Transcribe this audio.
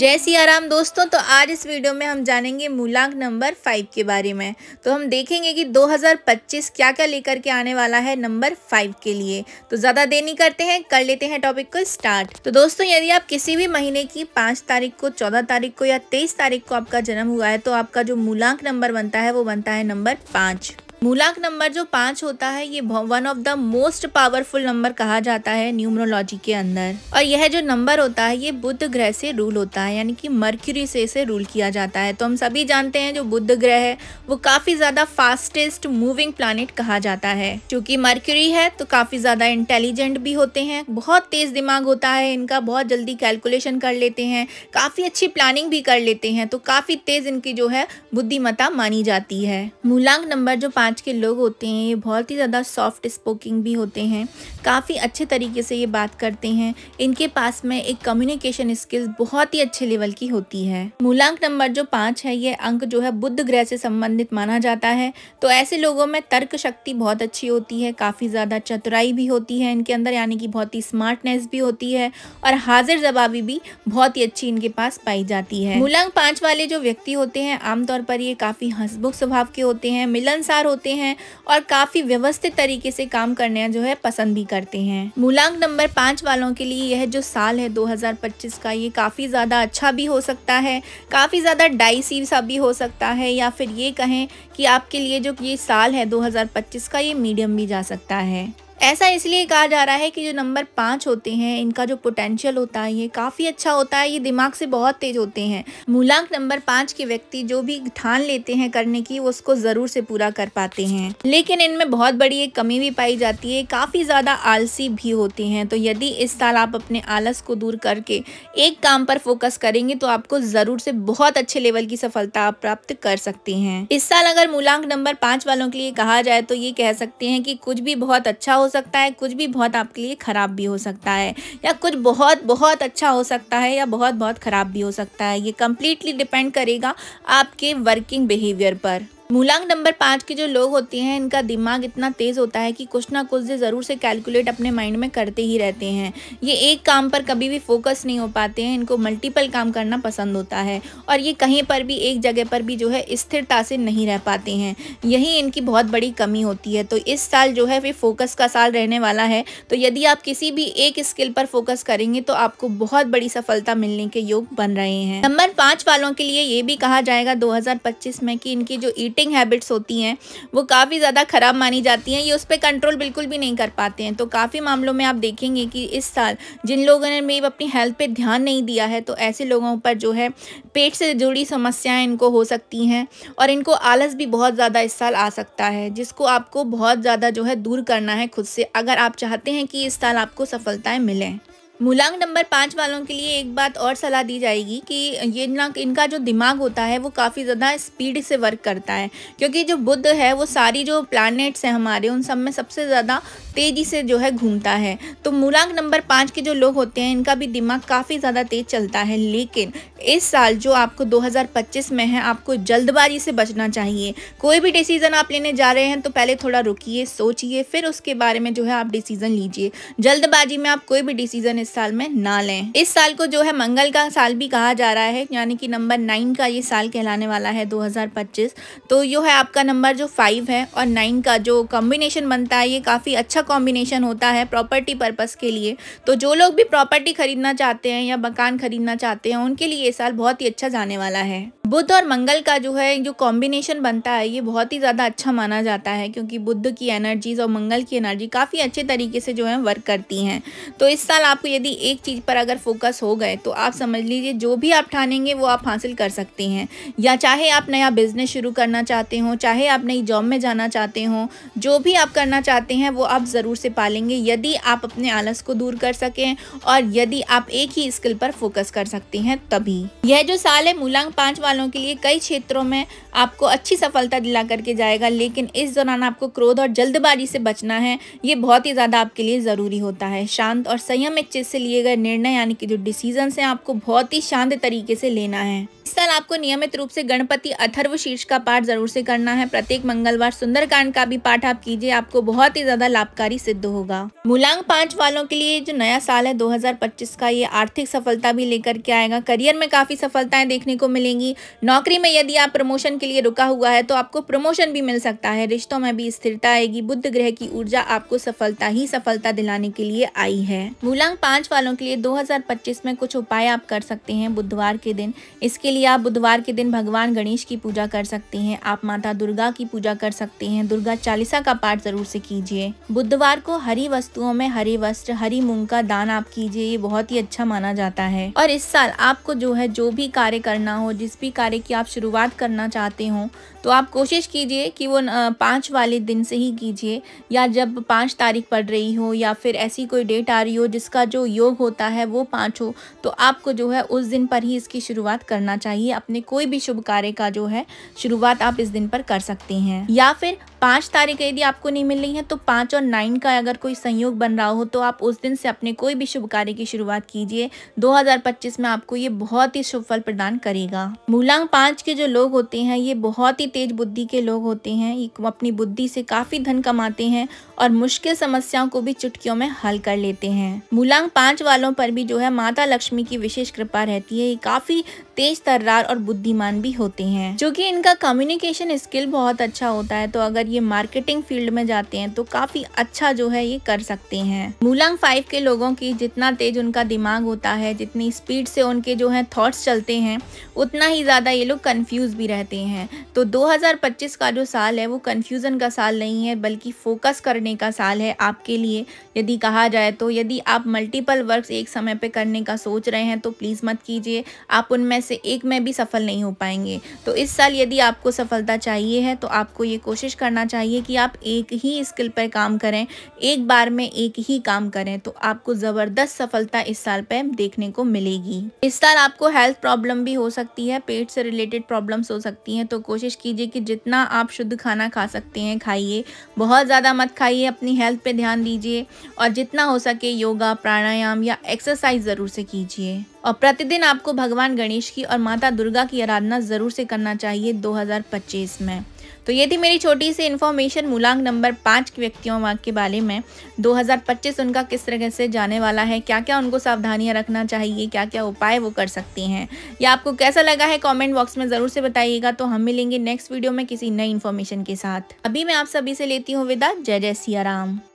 जय सियाराम दोस्तों तो आज इस वीडियो में हम जानेंगे मूलांक नंबर फाइव के बारे में तो हम देखेंगे कि 2025 क्या क्या लेकर के आने वाला है नंबर फाइव के लिए तो ज़्यादा देर नहीं करते हैं कर लेते हैं टॉपिक को स्टार्ट तो दोस्तों यदि आप किसी भी महीने की पाँच तारीख को चौदह तारीख को या तेईस तारीख को आपका जन्म हुआ है तो आपका जो मूलांक नंबर बनता है वो बनता है नंबर पाँच मूलांक नंबर जो पाँच होता है ये one of the most powerful number कहा जाता है न्यूमरोलॉजी के अंदर और यह जो नंबर होता है ये बुद्ध ग्रह से रूल होता है यानी कि मर्क्यूरी से इसे रूल किया जाता है तो हम सभी जानते हैं जो बुद्ध ग्रह है वो काफ़ी ज़्यादा फास्टेस्ट मूविंग प्लानट कहा जाता है क्योंकि मर्क्यूरी है तो काफ़ी ज़्यादा इंटेलिजेंट भी होते हैं बहुत तेज़ दिमाग होता है इनका बहुत जल्दी कैलकुलेशन कर लेते हैं काफ़ी अच्छी प्लानिंग भी कर लेते हैं तो काफ़ी तेज़ इनकी जो है बुद्धिमता मानी जाती है मूलांक नंबर जो समाज के लोग होते हैं ये बहुत ही ज़्यादा सॉफ्ट स्पोकिंग भी होते हैं काफ़ी अच्छे तरीके से ये बात करते हैं इनके पास में एक कम्युनिकेशन स्किल्स बहुत ही अच्छे लेवल की होती है मूलांक नंबर जो पाँच है ये अंक जो है बुद्ध ग्रह से संबंधित माना जाता है तो ऐसे लोगों में तर्क शक्ति बहुत अच्छी होती है काफ़ी ज़्यादा चतुराई भी होती है इनके अंदर यानी कि बहुत ही स्मार्टनेस भी होती है और हाजिर जवाबी भी बहुत ही अच्छी इनके पास पाई जाती है मूलांक पाँच वाले जो व्यक्ति होते हैं आमतौर पर ये काफ़ी हंसबुक स्वभाव के होते हैं मिलनसार होते होते हैं और काफ़ी व्यवस्थित तरीके से काम करने जो है पसंद भी करते हैं मूलांक नंबर पांच वालों के लिए यह जो साल है 2025 का ये काफ़ी ज़्यादा अच्छा भी हो सकता है काफ़ी ज़्यादा डाइसी सा भी हो सकता है या फिर ये कहें कि आपके लिए जो ये साल है दो का ये मीडियम भी जा सकता है ऐसा इसलिए कहा जा रहा है कि जो नंबर पाँच होते हैं इनका जो पोटेंशियल होता है ये काफ़ी अच्छा होता है ये दिमाग से बहुत तेज होते हैं मूलांक नंबर पाँच के व्यक्ति जो भी ठान लेते हैं करने की वो उसको ज़रूर से पूरा कर पाते हैं लेकिन इनमें बहुत बड़ी एक कमी भी पाई जाती है काफ़ी ज़्यादा आलसी भी होते हैं तो यदि इस साल आप अपने आलस को दूर करके एक काम पर फोकस करेंगे तो आपको ज़रूर से बहुत अच्छे लेवल की सफलता आप प्राप्त कर सकते हैं इस साल अगर मूलांक नंबर पाँच वालों के लिए कहा जाए तो ये कह सकते हैं कि कुछ भी बहुत अच्छा हो सकता है कुछ भी बहुत आपके लिए ख़राब भी हो सकता है या कुछ बहुत बहुत अच्छा हो सकता है या बहुत बहुत ख़राब भी हो सकता है ये कम्प्लीटली डिपेंड करेगा आपके वर्किंग बिहेवियर पर मूलांक नंबर पाँच के जो लोग होते हैं इनका दिमाग इतना तेज़ होता है कि कुछ ना कुछ ज़रूर से कैलकुलेट अपने माइंड में करते ही रहते हैं ये एक काम पर कभी भी फोकस नहीं हो पाते हैं इनको मल्टीपल काम करना पसंद होता है और ये कहीं पर भी एक जगह पर भी जो है स्थिरता से नहीं रह पाते हैं यही इनकी बहुत बड़ी कमी होती है तो इस साल जो है वे फोकस का साल रहने वाला है तो यदि आप किसी भी एक स्किल पर फोकस करेंगे तो आपको बहुत बड़ी सफलता मिलने के योग बन रहे हैं नंबर पाँच वालों के लिए ये भी कहा जाएगा दो में कि इनकी जो ईटे ईटिंग हैबिट्स होती हैं वो काफ़ी ज़्यादा ख़राब मानी जाती हैं ये उस पर कंट्रोल बिल्कुल भी नहीं कर पाते हैं तो काफ़ी मामलों में आप देखेंगे कि इस साल जिन लोगों ने भी अपनी हेल्थ पर ध्यान नहीं दिया है तो ऐसे लोगों पर जो है पेट से जुड़ी समस्याएँ इनको हो सकती हैं और इनको आलस भी बहुत ज़्यादा इस साल आ सकता है जिसको आपको बहुत ज़्यादा जो है दूर करना है खुद से अगर आप चाहते हैं कि इस साल आपको सफलताएँ मिलें मूलांग नंबर पाँच वालों के लिए एक बात और सलाह दी जाएगी कि ये ना इनका जो दिमाग होता है वो काफ़ी ज़्यादा स्पीड से वर्क करता है क्योंकि जो बुद्ध है वो सारी जो प्लानट्स हैं हमारे उन सब में सबसे ज़्यादा तेज़ी से जो है घूमता है तो मूलांक नंबर पाँच के जो लोग होते हैं इनका भी दिमाग काफ़ी ज़्यादा तेज़ चलता है लेकिन इस साल जो आपको 2025 में है आपको जल्दबाजी से बचना चाहिए कोई भी डिसीज़न आप लेने जा रहे हैं तो पहले थोड़ा रुकिए सोचिए फिर उसके बारे में जो है आप डिसीज़न लीजिए जल्दबाजी में आप कोई भी डिसीज़न इस इस साल में ना लें इस साल को जो है मंगल का साल भी कहा जा रहा है यानी कि नंबर नाइन का ये साल कहलाने वाला है 2025 तो यो है आपका नंबर जो फाइव है और नाइन का जो कॉम्बिनेशन बनता है ये काफ़ी अच्छा कॉम्बिनेशन होता है प्रॉपर्टी पर्पज़ के लिए तो जो लोग भी प्रॉपर्टी खरीदना चाहते हैं या मकान खरीदना चाहते हैं उनके लिए ये साल बहुत ही अच्छा जाने वाला है बुद्ध और मंगल का जो है जो कॉम्बिनेशन बनता है ये बहुत ही ज़्यादा अच्छा माना जाता है क्योंकि बुद्ध की एनर्जीज़ और मंगल की एनर्जी काफ़ी अच्छे तरीके से जो है वर्क करती हैं तो इस साल आपको यदि एक चीज़ पर अगर फोकस हो गए तो आप समझ लीजिए जो भी आप ठानेंगे वो आप हासिल कर सकते हैं या चाहे आप नया बिज़नेस शुरू करना चाहते हों चाहे आप नई जॉब में जाना चाहते हों जो भी आप करना चाहते हैं वो आप ज़रूर से पालेंगे यदि आप अपने आलस को दूर कर सकें और यदि आप एक ही स्किल पर फोकस कर सकते हैं तभी यह जो साल है मूलांग पाँच वालों वालों के लिए कई क्षेत्रों में आपको अच्छी सफलता दिला करके जाएगा लेकिन इस दौरान आपको क्रोध और जल्दबाजी से बचना है ये बहुत ही ज़्यादा आपके लिए ज़रूरी होता है शांत और संयम चित्त से लिए गए निर्णय यानी कि जो डिसीजन हैं आपको बहुत ही शांत तरीके से लेना है इस साल आपको नियमित रूप से गणपति अथर्व शीर्ष का पाठ जरूर से करना है प्रत्येक मंगलवार सुंदरकांड का भी पाठ आप कीजिए आपको बहुत ही ज्यादा लाभकारी सिद्ध होगा मूलांग पांच वालों के लिए जो नया साल है 2025 का ये आर्थिक सफलता भी लेकर के आएगा करियर में काफी सफलताएं देखने को मिलेंगी नौकरी में यदि आप प्रमोशन के लिए रुका हुआ है तो आपको प्रमोशन भी मिल सकता है रिश्तों में भी स्थिरता आएगी बुद्ध ग्रह की ऊर्जा आपको सफलता ही सफलता दिलाने के लिए आई है मूलांक पांच वालों के लिए 2025 में कुछ उपाय आप कर सकते हैं बुधवार के दिन इसके लिए आप बुधवार के दिन भगवान गणेश की पूजा कर सकते हैं आप माता दुर्गा की पूजा कर सकते हैं दुर्गा चालीसा का पाठ जरूर से कीजिए बुधवार को हरी वस्तुओं में हरे वस्त्र हरी मूंग का दान आप कीजिए ये बहुत ही अच्छा माना जाता है और इस साल आपको जो है जो भी कार्य करना हो जिस भी कार्य की आप शुरुआत करना चाहते हो तो आप कोशिश कीजिए कि वो पाँच वाले दिन से ही कीजिए या जब पाँच तारीख पड़ रही हो या फिर ऐसी कोई डेट आ रही हो जिसका जो योग होता है वो पाँच हो तो आपको जो है उस दिन पर ही इसकी शुरुआत करना चाहिए अपने कोई भी शुभ कार्य का जो है शुरुआत आप इस दिन पर कर सकते हैं या फिर पाँच तारीख यदि आपको नहीं मिल रही है तो पाँच और नाइन का अगर कोई संयोग बन रहा हो तो आप उस दिन से अपने कोई भी शुभ कार्य की शुरुआत कीजिए 2025 में आपको ये बहुत ही शुभ फल प्रदान करेगा मूलांग पाँच के जो लोग होते हैं ये बहुत ही तेज बुद्धि के लोग होते हैं ये अपनी बुद्धि से काफ़ी धन कमाते हैं और मुश्किल समस्याओं को भी चुटकियों में हल कर लेते हैं मूलांग पाँच वालों पर भी जो है माता लक्ष्मी की विशेष कृपा रहती है ये काफ़ी तेज तर्रार और बुद्धिमान भी होते हैं क्योंकि इनका कम्युनिकेशन स्किल बहुत अच्छा होता है तो अगर ये मार्केटिंग फील्ड में जाते हैं तो काफ़ी अच्छा जो है ये कर सकते हैं मूलांग फाइव के लोगों की जितना तेज उनका दिमाग होता है जितनी स्पीड से उनके जो है थॉट्स चलते हैं उतना ही ज़्यादा ये लोग कन्फ्यूज़ भी रहते हैं तो 2025 का जो साल है वो कन्फ्यूज़न का साल नहीं है बल्कि फोकस करने का साल है आपके लिए यदि कहा जाए तो यदि आप मल्टीपल वर्क एक समय पर करने का सोच रहे हैं तो प्लीज़ मत कीजिए आप उनमें से एक में भी सफल नहीं हो पाएंगे तो इस साल यदि आपको सफलता चाहिए है तो आपको ये कोशिश करना करना चाहिए कि आप एक ही स्किल पर काम करें एक बार में एक ही काम करें तो आपको ज़बरदस्त सफलता इस साल पर देखने को मिलेगी इस साल आपको हेल्थ प्रॉब्लम भी हो सकती है पेट से रिलेटेड प्रॉब्लम्स हो सकती हैं तो कोशिश कीजिए कि जितना आप शुद्ध खाना खा सकते हैं खाइए बहुत ज़्यादा मत खाइए अपनी हेल्थ पे ध्यान दीजिए और जितना हो सके योगा प्राणायाम या एक्सरसाइज ज़रूर से कीजिए और प्रतिदिन आपको भगवान गणेश की और माता दुर्गा की आराधना ज़रूर से करना चाहिए 2025 में तो ये थी मेरी छोटी सी इन्फॉर्मेशन मूलांक नंबर पाँच के व्यक्तियों के बारे में 2025 उनका किस तरह से जाने वाला है क्या क्या उनको सावधानियाँ रखना चाहिए क्या क्या उपाय वो कर सकती हैं या आपको कैसा लगा है कॉमेंट बॉक्स में ज़रूर से बताइएगा तो हम मिलेंगे नेक्स्ट वीडियो में किसी नई इन्फॉर्मेशन के साथ अभी मैं आप सभी से लेती हूँ विदा जय जय सिया